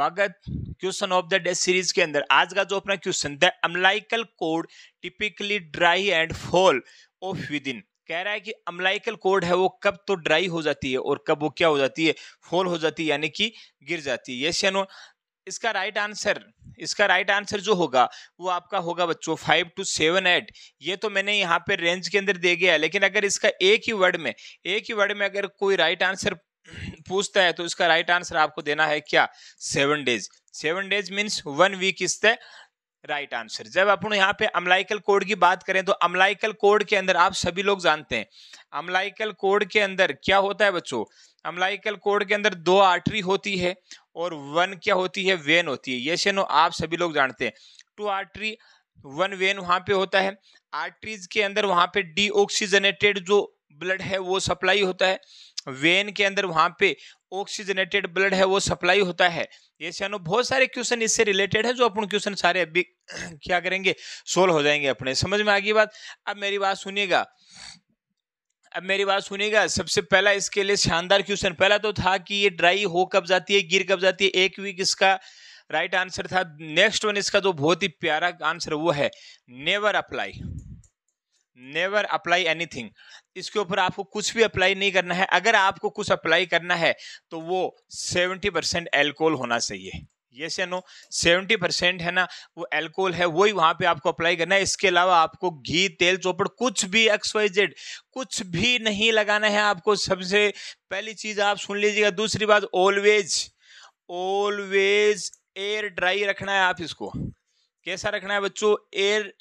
स्वागत question of the day series के अंदर आज का जो अपना क्वेश्चन द अमलाइकल code typically dry and fall off within कह रहा है कि अमलाइकल कोड है वो कब तो ड्राई हो जाती है और कब वो क्या हो जाती है फॉल हो जाती है यानी कि गिर जाती है यस या नो इसका राइट right आंसर इसका राइट right आंसर जो होगा वो आपका होगा बच्चों फाइव टू सेवन एट ये तो मैंने यहाँ पे रेंज के अंदर दे गया है लेकिन अगर इसका एक ही वर्ड में एक ही वर्ड में अगर कोई राइट right आंसर पूछता है तो इसका राइट आंसर आपको देना है क्या seven days seven days means one week is the right answer जब अपन यहाँ पे अमलाइकल कोड की बात करें तो अमलाइकल कोड के अंदर आप सभी लोग जानते हैं अमलाइकल कोड के अंदर क्या होता है बच्चों अमलाइकल कोड के अंदर दो आर्टरी होती है और वन क्या होती है वेन होती है ये से नो आप सभी लोग जानते हैं टू आर्टरी वन वेन वहां पे होता है आर्टरीज के अंदर वहां पे डी जो ब्लड है वो सप्लाई होता है वेन के अंदर वहां पे ऑक्सीजनेटेड ब्लड है वो सप्लाई होता है ये सियानो बहुत सारे क्वेश्चन इससे रिलेटेड है जो अपन क्वेश्चन सारे अभी क्या करेंगे सोल्व हो जाएंगे अपने समझ में आ गई बात अब मेरी बात सुनिएगा अब मेरी बात सुनिएगा सबसे पहला इसके लिए शानदार क्वेश्चन पहला तो था कि ये ड्राई हो कब जाती है गिर कब जाती है एक वीक इसका राइट आंसर था नेक्स्ट वन इसका जो बहुत ही प्यारा आंसर वो है never apply never apply anything इसके ऊपर आपको कुछ भी अप्लाई नहीं करना है अगर आपको कुछ अप्लाई करना है तो वो सेवेंटी परसेंट एल्कोहल होना चाहिए ये से नो सेवेंटी परसेंट है ना वो एल्कोहल है वही वहां पे आपको अप्लाई करना है इसके अलावा आपको घी तेल चोपड़ कुछ भी एक्स वाई जेड कुछ भी नहीं लगाना है आपको सबसे पहली चीज़ आप सुन लीजिएगा दूसरी बात ऑलवेज ऑलवेज एयर ड्राई रखना है आप इसको कैसा रखना है बच्चों एयर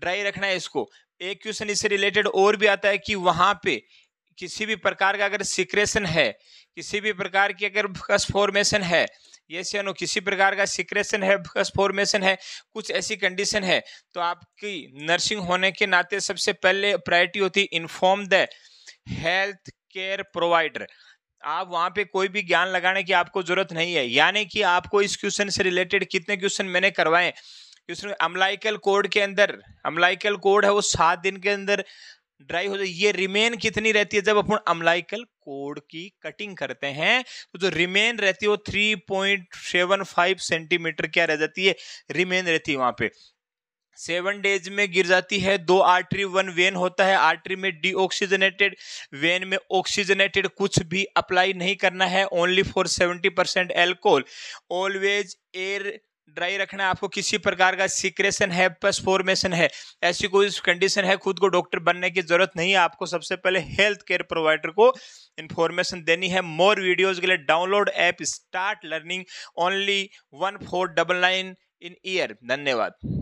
ड्राई रखना है इसको एक क्वेश्चन इससे रिलेटेड और भी आता है कि वहां पे किसी भी प्रकार का अगर सिक्रेशन है किसी भी प्रकार की अगर बकस फॉर्मेशन है यस या नो किसी प्रकार का सिक्रेशन है बकस फॉर्मेशन है कुछ ऐसी कंडीशन है तो आपकी नर्सिंग होने के नाते सबसे पहले प्रायोरिटी होती inform the health care provider आप वहाँ पे कोई भी ज्ञान लगाने की आपको जरूरत नहीं है यानी कि आपको इस क्वेश्चन से रिलेटेड कितने क्वेश्चन मैंने करवाए इसमें अमलाइकल कोड के अंदर अमलाइकल कोड है वो सात दिन के अंदर ड्राई हो जाए ये रिमेन कितनी रहती है जब अपन अमलाइकल कोड की कटिंग करते हैं तो जो रिमेन रहती है वो three point seven five centimetre क्या रह जाती है रिमेन रहती है वहां पे सेवन डेज में गिर जाती है दो आर्टरी वन वेन होता है आर्टरी में डीऑक्सीजनेटेड वेन में ऑक्सीजनेटेड कुछ भी अप्लाई नहीं करना है only for seventy percent alcohol always air dry रखना है आपको किसी प्रकार का सिक्रेशन है पस फॉर्मेशन है ऐसी कोई कंडीशन है खुद को डॉक्टर बनने की जरूरत नहीं है आपको सबसे पहले हेल्थ केयर प्रोवाइडर को इन्फॉर्मेशन देनी है मोर वीडियोज के लिए download app start learning only one four double nine in year धन्यवाद